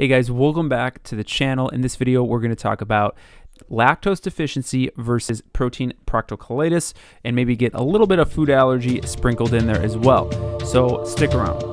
Hey guys, welcome back to the channel. In this video, we're going to talk about lactose deficiency versus protein proctocolitis and maybe get a little bit of food allergy sprinkled in there as well. So stick around.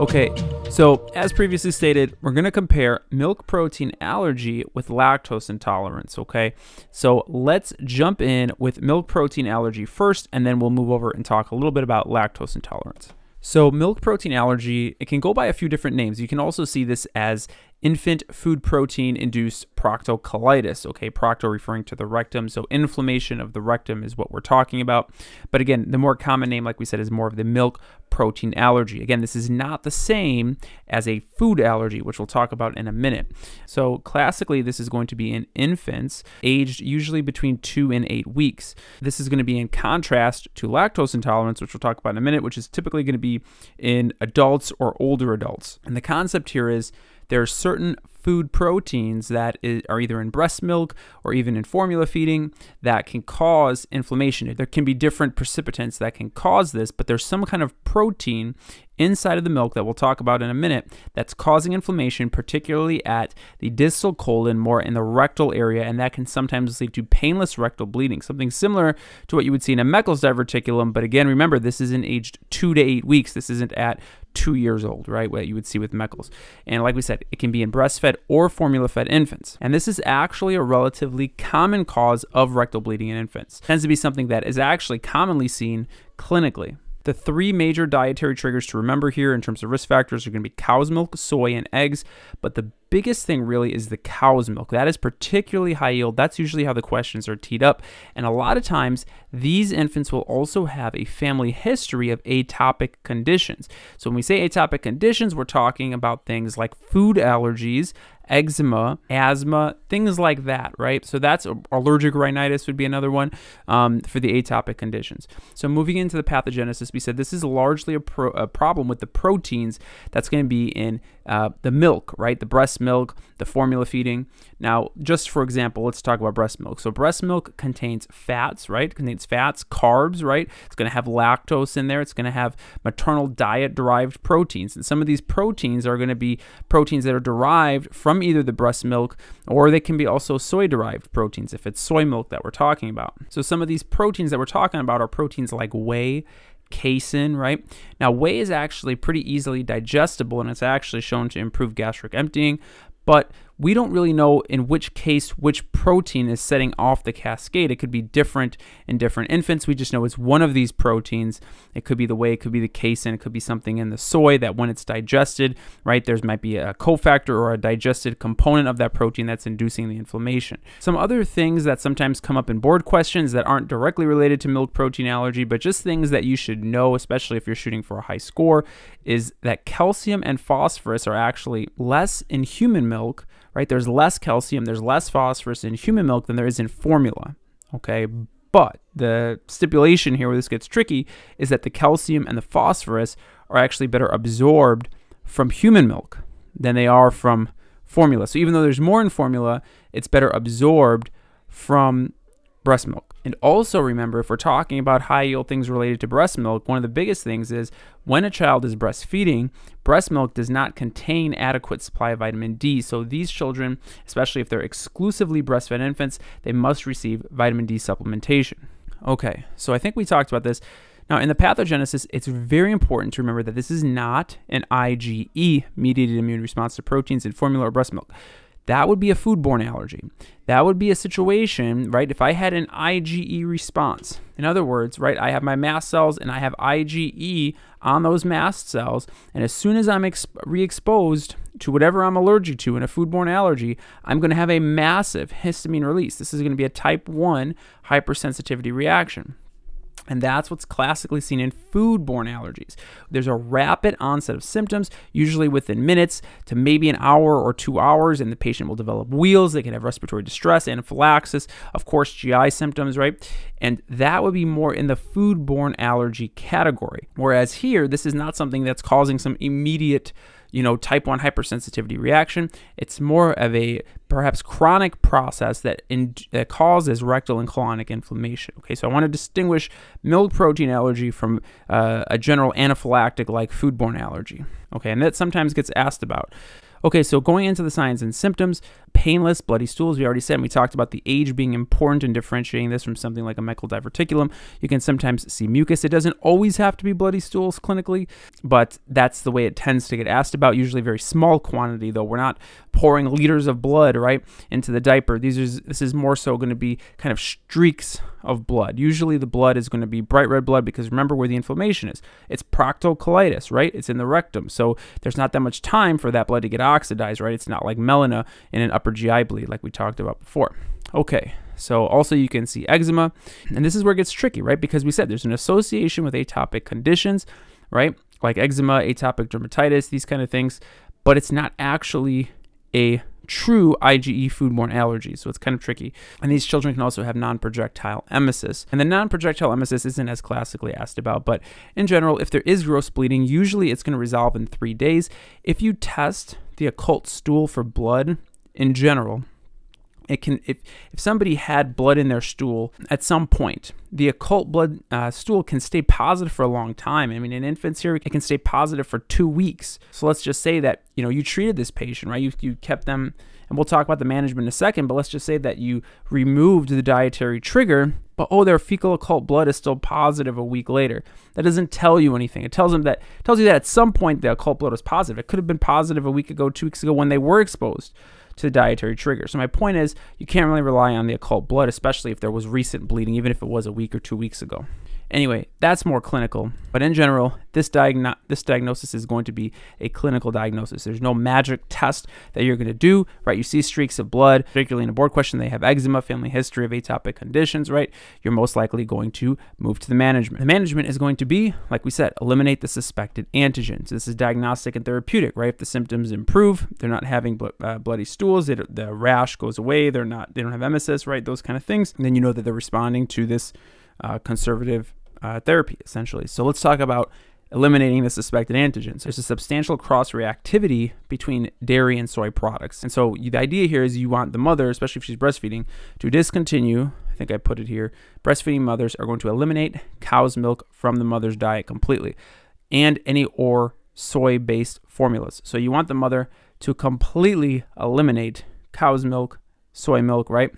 Okay, so, as previously stated, we're going to compare milk protein allergy with lactose intolerance, okay? So, let's jump in with milk protein allergy first, and then we'll move over and talk a little bit about lactose intolerance. So milk protein allergy, it can go by a few different names. You can also see this as infant food protein induced proctocolitis. Okay, procto referring to the rectum, so inflammation of the rectum is what we're talking about. But again, the more common name, like we said, is more of the milk protein allergy. Again, this is not the same as a food allergy, which we'll talk about in a minute. So classically, this is going to be in infants aged usually between two and eight weeks. This is going to be in contrast to lactose intolerance, which we'll talk about in a minute, which is typically going to be in adults or older adults. And the concept here is there are certain food proteins that are either in breast milk or even in formula feeding that can cause inflammation. There can be different precipitants that can cause this, but there's some kind of protein inside of the milk that we'll talk about in a minute that's causing inflammation, particularly at the distal colon, more in the rectal area, and that can sometimes lead to painless rectal bleeding, something similar to what you would see in a Meckel's diverticulum. But again, remember, this is in aged two to eight weeks. This isn't at two years old, right? What you would see with Meckel's. And like we said, it can be in breastfed or formula fed infants. And this is actually a relatively common cause of rectal bleeding in infants. It tends to be something that is actually commonly seen clinically. The three major dietary triggers to remember here in terms of risk factors are going to be cow's milk, soy, and eggs. But the biggest thing really is the cow's milk. That is particularly high yield. That's usually how the questions are teed up. And a lot of times, these infants will also have a family history of atopic conditions. So when we say atopic conditions, we're talking about things like food allergies, eczema, asthma, things like that, right? So that's allergic rhinitis would be another one um, for the atopic conditions. So moving into the pathogenesis, we said this is largely a, pro a problem with the proteins that's going to be in uh, the milk, right? The breast milk, the formula feeding. Now, just for example, let's talk about breast milk. So breast milk contains fats, right? It contains fats, carbs, right? It's going to have lactose in there. It's going to have maternal diet derived proteins. And some of these proteins are going to be proteins that are derived from from either the breast milk or they can be also soy derived proteins if it's soy milk that we're talking about. So some of these proteins that we're talking about are proteins like whey, casein, right? Now, whey is actually pretty easily digestible and it's actually shown to improve gastric emptying, but we don't really know in which case which protein is setting off the cascade. It could be different in different infants. We just know it's one of these proteins. It could be the way, it could be the casein, it could be something in the soy that when it's digested, right, there might be a cofactor or a digested component of that protein that's inducing the inflammation. Some other things that sometimes come up in board questions that aren't directly related to milk protein allergy, but just things that you should know, especially if you're shooting for a high score, is that calcium and phosphorus are actually less in human milk right? There's less calcium, there's less phosphorus in human milk than there is in formula, okay? But the stipulation here where this gets tricky is that the calcium and the phosphorus are actually better absorbed from human milk than they are from formula. So even though there's more in formula, it's better absorbed from breast milk. And also remember, if we're talking about high yield things related to breast milk, one of the biggest things is when a child is breastfeeding, breast milk does not contain adequate supply of vitamin D. So these children, especially if they're exclusively breastfed infants, they must receive vitamin D supplementation. Okay, so I think we talked about this. Now, in the pathogenesis, it's very important to remember that this is not an IgE mediated immune response to proteins in formula or breast milk. That would be a foodborne allergy. That would be a situation, right, if I had an IgE response. In other words, right, I have my mast cells and I have IgE on those mast cells, and as soon as I'm re exposed to whatever I'm allergic to in a foodborne allergy, I'm going to have a massive histamine release. This is going to be a type 1 hypersensitivity reaction. And that's what's classically seen in foodborne allergies. There's a rapid onset of symptoms, usually within minutes to maybe an hour or two hours, and the patient will develop wheals. They can have respiratory distress, anaphylaxis, of course, GI symptoms, right? And that would be more in the foodborne allergy category. Whereas here, this is not something that's causing some immediate you know, type 1 hypersensitivity reaction. It's more of a perhaps chronic process that, in, that causes rectal and colonic inflammation. Okay, so I want to distinguish milk protein allergy from uh, a general anaphylactic like foodborne allergy. Okay, and that sometimes gets asked about. Okay, so going into the signs and symptoms, painless bloody stools. We already said, we talked about the age being important in differentiating this from something like a Meckel diverticulum. You can sometimes see mucus. It doesn't always have to be bloody stools clinically, but that's the way it tends to get asked about. Usually very small quantity though. We're not pouring liters of blood right into the diaper. These are this is more so going to be kind of streaks of blood. Usually the blood is going to be bright red blood because remember where the inflammation is. It's proctocolitis, right? It's in the rectum. So there's not that much time for that blood to get oxidized, right? It's not like melena in an upper upper GI bleed like we talked about before. Okay, so also you can see eczema, and this is where it gets tricky, right? Because we said there's an association with atopic conditions, right? Like eczema, atopic dermatitis, these kind of things, but it's not actually a true IgE foodborne allergy, so it's kind of tricky. And these children can also have non-projectile emesis. And the non-projectile emesis isn't as classically asked about, but in general, if there is gross bleeding, usually it's going to resolve in three days. If you test the occult stool for blood in general, it can if, if somebody had blood in their stool at some point the occult blood uh, stool can stay positive for a long time i mean in infants here it can stay positive for two weeks so let's just say that you know you treated this patient right you, you kept them and we'll talk about the management in a second but let's just say that you removed the dietary trigger but oh their fecal occult blood is still positive a week later that doesn't tell you anything it tells them that tells you that at some point the occult blood was positive it could have been positive a week ago two weeks ago when they were exposed to the dietary trigger. So my point is, you can't really rely on the occult blood, especially if there was recent bleeding, even if it was a week or two weeks ago. Anyway, that's more clinical. But in general, this, diagno this diagnosis is going to be a clinical diagnosis. There's no magic test that you're going to do, right? You see streaks of blood, particularly in a board question, they have eczema, family history of atopic conditions, right? You're most likely going to move to the management. The management is going to be, like we said, eliminate the suspected antigens. This is diagnostic and therapeutic, right? If the symptoms improve, they're not having uh, bloody stools, it, the rash goes away, they're not, they don't have emesis, right? Those kind of things. And then you know that they're responding to this uh, conservative uh, therapy, essentially. So let's talk about eliminating the suspected antigens. There's a substantial cross reactivity between dairy and soy products. And so the idea here is you want the mother, especially if she's breastfeeding, to discontinue. I think I put it here. Breastfeeding mothers are going to eliminate cow's milk from the mother's diet completely and any or soy based formulas. So you want the mother to completely eliminate cow's milk, soy milk, right?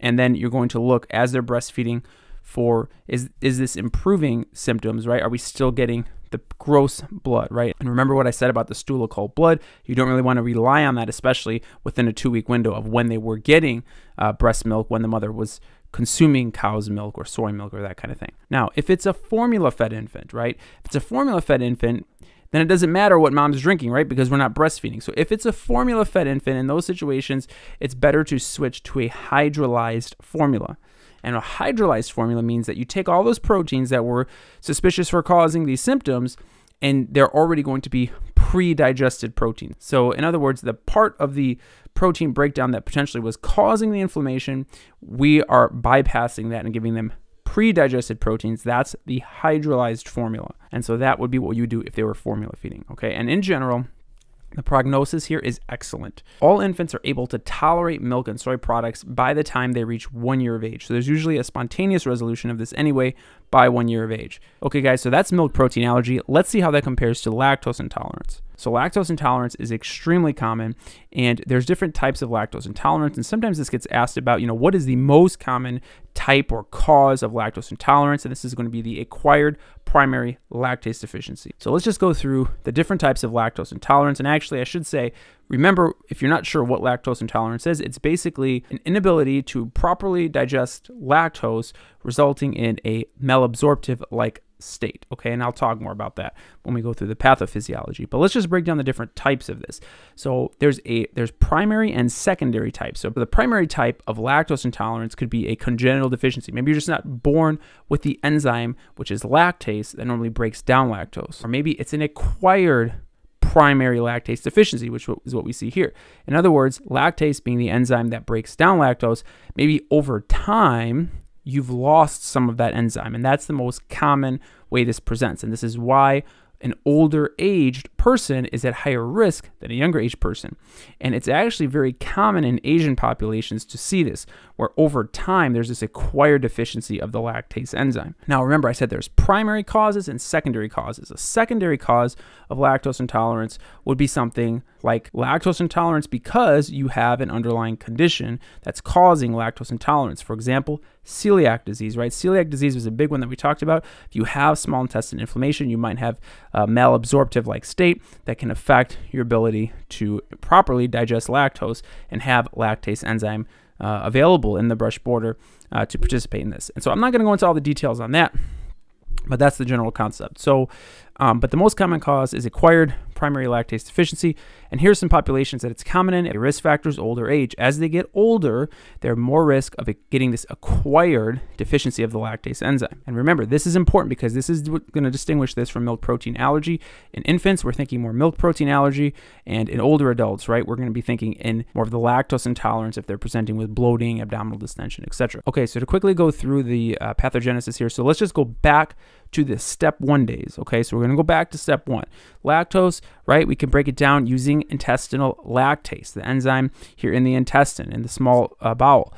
And then you're going to look as they're breastfeeding for is is this improving symptoms, right? Are we still getting the gross blood, right? And remember what I said about the stool blood. You don't really want to rely on that, especially within a two week window of when they were getting uh, breast milk, when the mother was consuming cow's milk or soy milk or that kind of thing. Now, if it's a formula fed infant, right? If it's a formula fed infant, then it doesn't matter what mom's drinking, right? Because we're not breastfeeding. So if it's a formula fed infant in those situations, it's better to switch to a hydrolyzed formula. And a hydrolyzed formula means that you take all those proteins that were suspicious for causing these symptoms and they're already going to be pre-digested protein. So in other words, the part of the protein breakdown that potentially was causing the inflammation, we are bypassing that and giving them pre-digested proteins. That's the hydrolyzed formula. And so that would be what you do if they were formula feeding, okay? And in general, the prognosis here is excellent. All infants are able to tolerate milk and soy products by the time they reach one year of age. So there's usually a spontaneous resolution of this anyway by one year of age. Okay, guys, so that's milk protein allergy. Let's see how that compares to lactose intolerance. So lactose intolerance is extremely common and there's different types of lactose intolerance and sometimes this gets asked about, you know, what is the most common type or cause of lactose intolerance and this is going to be the acquired primary lactase deficiency. So let's just go through the different types of lactose intolerance and actually I should say Remember, if you're not sure what lactose intolerance is, it's basically an inability to properly digest lactose, resulting in a malabsorptive like state. Okay, and I'll talk more about that when we go through the pathophysiology. But let's just break down the different types of this. So there's a there's primary and secondary types. So the primary type of lactose intolerance could be a congenital deficiency. Maybe you're just not born with the enzyme which is lactase that normally breaks down lactose, or maybe it's an acquired primary lactase deficiency, which is what we see here. In other words, lactase being the enzyme that breaks down lactose, maybe over time you've lost some of that enzyme. And that's the most common way this presents. And this is why an older aged person is at higher risk than a younger age person. And it's actually very common in Asian populations to see this, where over time there's this acquired deficiency of the lactase enzyme. Now remember I said there's primary causes and secondary causes. A secondary cause of lactose intolerance would be something like lactose intolerance because you have an underlying condition that's causing lactose intolerance. For example, celiac disease, right? Celiac disease was a big one that we talked about. If you have small intestine inflammation, you might have uh, malabsorptive like state state that can affect your ability to properly digest lactose and have lactase enzyme uh, available in the brush border uh, to participate in this. And so I'm not going to go into all the details on that, but that's the general concept. So um, but the most common cause is acquired primary lactase deficiency. And here's some populations that it's common in. Risk factors, older age. As they get older, they're more risk of getting this acquired deficiency of the lactase enzyme. And remember, this is important because this is going to distinguish this from milk protein allergy. In infants, we're thinking more milk protein allergy. And in older adults, right, we're going to be thinking in more of the lactose intolerance if they're presenting with bloating, abdominal distension, etc. Okay, so to quickly go through the uh, pathogenesis here, so let's just go back to the step one days. Okay, so we're going to go back to step one. Lactose, right? We can break it down using intestinal lactase, the enzyme here in the intestine, in the small uh, bowel.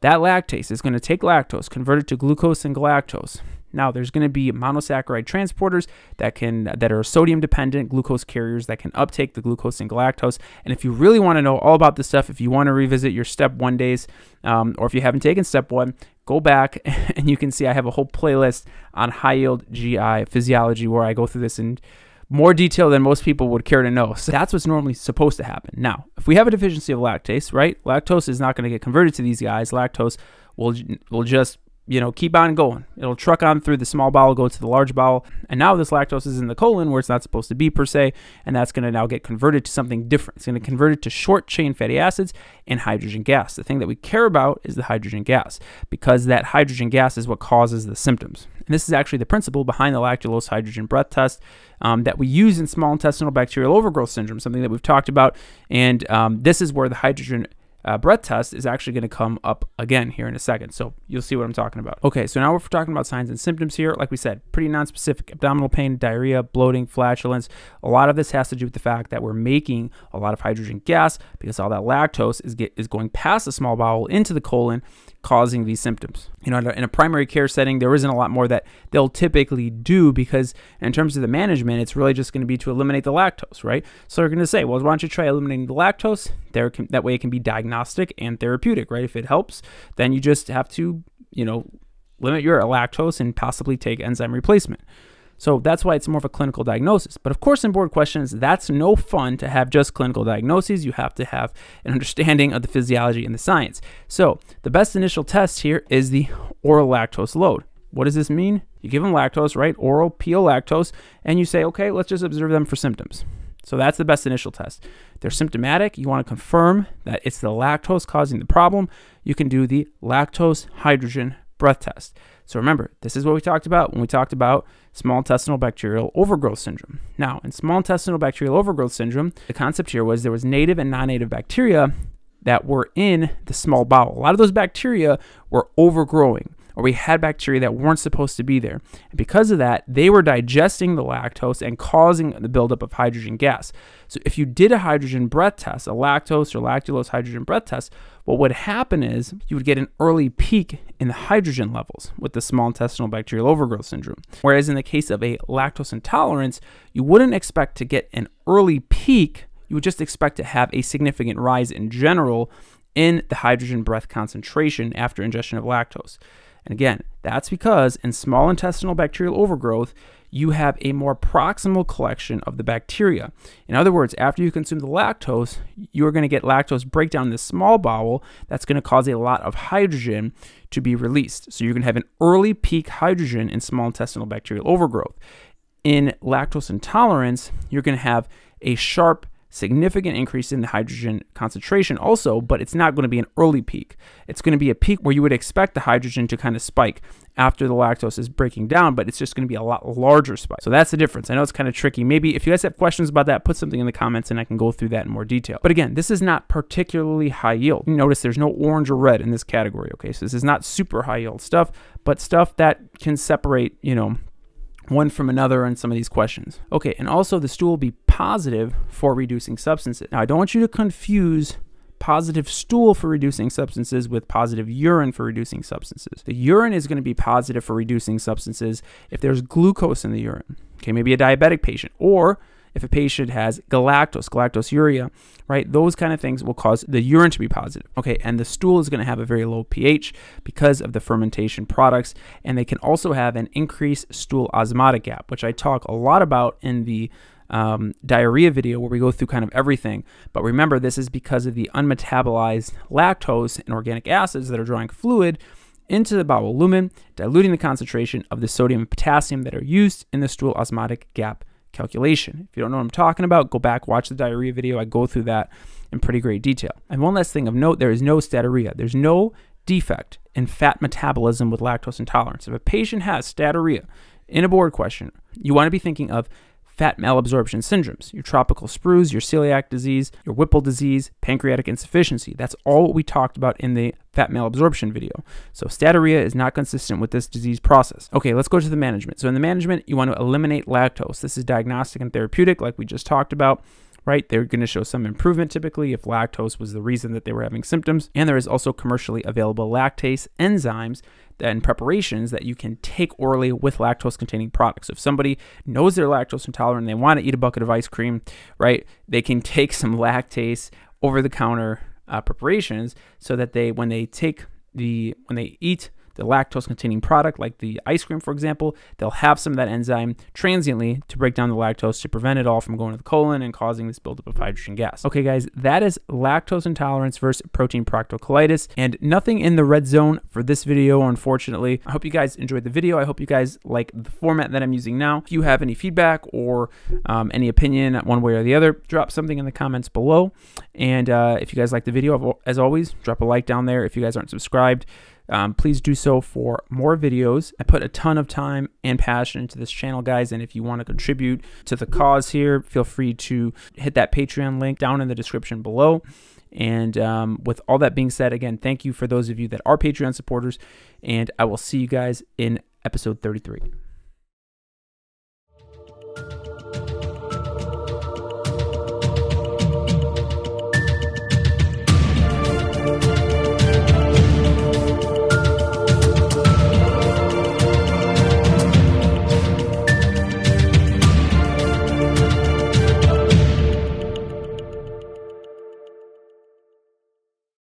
That lactase is going to take lactose, convert it to glucose and galactose. Now, there's going to be monosaccharide transporters that can that are sodium dependent, glucose carriers that can uptake the glucose and galactose. And if you really want to know all about this stuff, if you want to revisit your step one days, um, or if you haven't taken step one, go back and you can see I have a whole playlist on high yield GI physiology where I go through this in more detail than most people would care to know. So that's what's normally supposed to happen. Now, if we have a deficiency of lactase, right? Lactose is not going to get converted to these guys. Lactose will will just you know, keep on going. It'll truck on through the small bowel, go to the large bowel. And now this lactose is in the colon where it's not supposed to be per se, and that's going to now get converted to something different. It's going to convert it to short chain fatty acids and hydrogen gas. The thing that we care about is the hydrogen gas because that hydrogen gas is what causes the symptoms. And this is actually the principle behind the lactulose hydrogen breath test um, that we use in small intestinal bacterial overgrowth syndrome, something that we've talked about. And um, this is where the hydrogen uh, breath test is actually going to come up again here in a second. So you'll see what I'm talking about. Okay, so now we're talking about signs and symptoms here. Like we said, pretty non-specific: abdominal pain, diarrhea, bloating, flatulence. A lot of this has to do with the fact that we're making a lot of hydrogen gas because all that lactose is, get, is going past the small bowel into the colon causing these symptoms. You know, in a primary care setting, there isn't a lot more that they'll typically do because, in terms of the management, it's really just going to be to eliminate the lactose, right? So they're going to say, well, why don't you try eliminating the lactose? There can, that way it can be diagnostic and therapeutic, right? If it helps, then you just have to, you know, limit your lactose and possibly take enzyme replacement. So that's why it's more of a clinical diagnosis. But of course, in board questions, that's no fun to have just clinical diagnoses. You have to have an understanding of the physiology and the science. So the best initial test here is the oral lactose load. What does this mean? You give them lactose, right? Oral PO lactose, and you say, okay, let's just observe them for symptoms. So that's the best initial test. They're symptomatic. You want to confirm that it's the lactose causing the problem. You can do the lactose hydrogen breath test. So remember, this is what we talked about when we talked about small intestinal bacterial overgrowth syndrome. Now, in small intestinal bacterial overgrowth syndrome, the concept here was there was native and non-native bacteria that were in the small bowel. A lot of those bacteria were overgrowing or we had bacteria that weren't supposed to be there. And because of that, they were digesting the lactose and causing the buildup of hydrogen gas. So if you did a hydrogen breath test, a lactose or lactulose hydrogen breath test, what would happen is you would get an early peak in the hydrogen levels with the small intestinal bacterial overgrowth syndrome. Whereas in the case of a lactose intolerance, you wouldn't expect to get an early peak, you would just expect to have a significant rise in general in the hydrogen breath concentration after ingestion of lactose. And again, that's because in small intestinal bacterial overgrowth, you have a more proximal collection of the bacteria. In other words, after you consume the lactose, you're going to get lactose breakdown in the small bowel that's going to cause a lot of hydrogen to be released. So you're going to have an early peak hydrogen in small intestinal bacterial overgrowth. In lactose intolerance, you're going to have a sharp significant increase in the hydrogen concentration also, but it's not going to be an early peak. It's going to be a peak where you would expect the hydrogen to kind of spike after the lactose is breaking down, but it's just going to be a lot larger spike. So that's the difference. I know it's kind of tricky. Maybe if you guys have questions about that, put something in the comments and I can go through that in more detail. But again, this is not particularly high yield. Notice there's no orange or red in this category, okay? So this is not super high yield stuff, but stuff that can separate, you know, one from another on some of these questions. Okay, and also the stool will be positive for reducing substances. Now, I don't want you to confuse positive stool for reducing substances with positive urine for reducing substances. The urine is going to be positive for reducing substances if there's glucose in the urine. Okay, maybe a diabetic patient or if a patient has galactose, galactosuria, right? Those kind of things will cause the urine to be positive. Okay, and the stool is going to have a very low pH because of the fermentation products, and they can also have an increased stool osmotic gap, which I talk a lot about in the um, diarrhea video where we go through kind of everything. But remember, this is because of the unmetabolized lactose and organic acids that are drawing fluid into the bowel lumen, diluting the concentration of the sodium and potassium that are used in the stool osmotic gap calculation. If you don't know what I'm talking about, go back, watch the diarrhea video. I go through that in pretty great detail. And one last thing of note, there is no staturia. There's no defect in fat metabolism with lactose intolerance. If a patient has staturia in a board question, you want to be thinking of fat malabsorption syndromes, your tropical sprues, your celiac disease, your Whipple disease, pancreatic insufficiency. That's all what we talked about in the fat malabsorption video. So staturia is not consistent with this disease process. Okay, let's go to the management. So in the management, you want to eliminate lactose. This is diagnostic and therapeutic like we just talked about right? They're going to show some improvement typically if lactose was the reason that they were having symptoms. And there is also commercially available lactase enzymes and preparations that you can take orally with lactose containing products. If somebody knows they're lactose intolerant and they want to eat a bucket of ice cream, right, they can take some lactase over the counter uh, preparations so that they, when they take the, when they eat the lactose containing product, like the ice cream, for example, they'll have some of that enzyme transiently to break down the lactose to prevent it all from going to the colon and causing this buildup of hydrogen gas. Okay, guys, that is lactose intolerance versus protein proctocolitis, and nothing in the red zone for this video, unfortunately. I hope you guys enjoyed the video. I hope you guys like the format that I'm using now. If you have any feedback or um, any opinion one way or the other, drop something in the comments below. And uh, if you guys like the video, as always, drop a like down there. If you guys aren't subscribed, um, please do so for more videos. I put a ton of time and passion into this channel, guys. And if you want to contribute to the cause here, feel free to hit that Patreon link down in the description below. And um, with all that being said, again, thank you for those of you that are Patreon supporters. And I will see you guys in episode 33.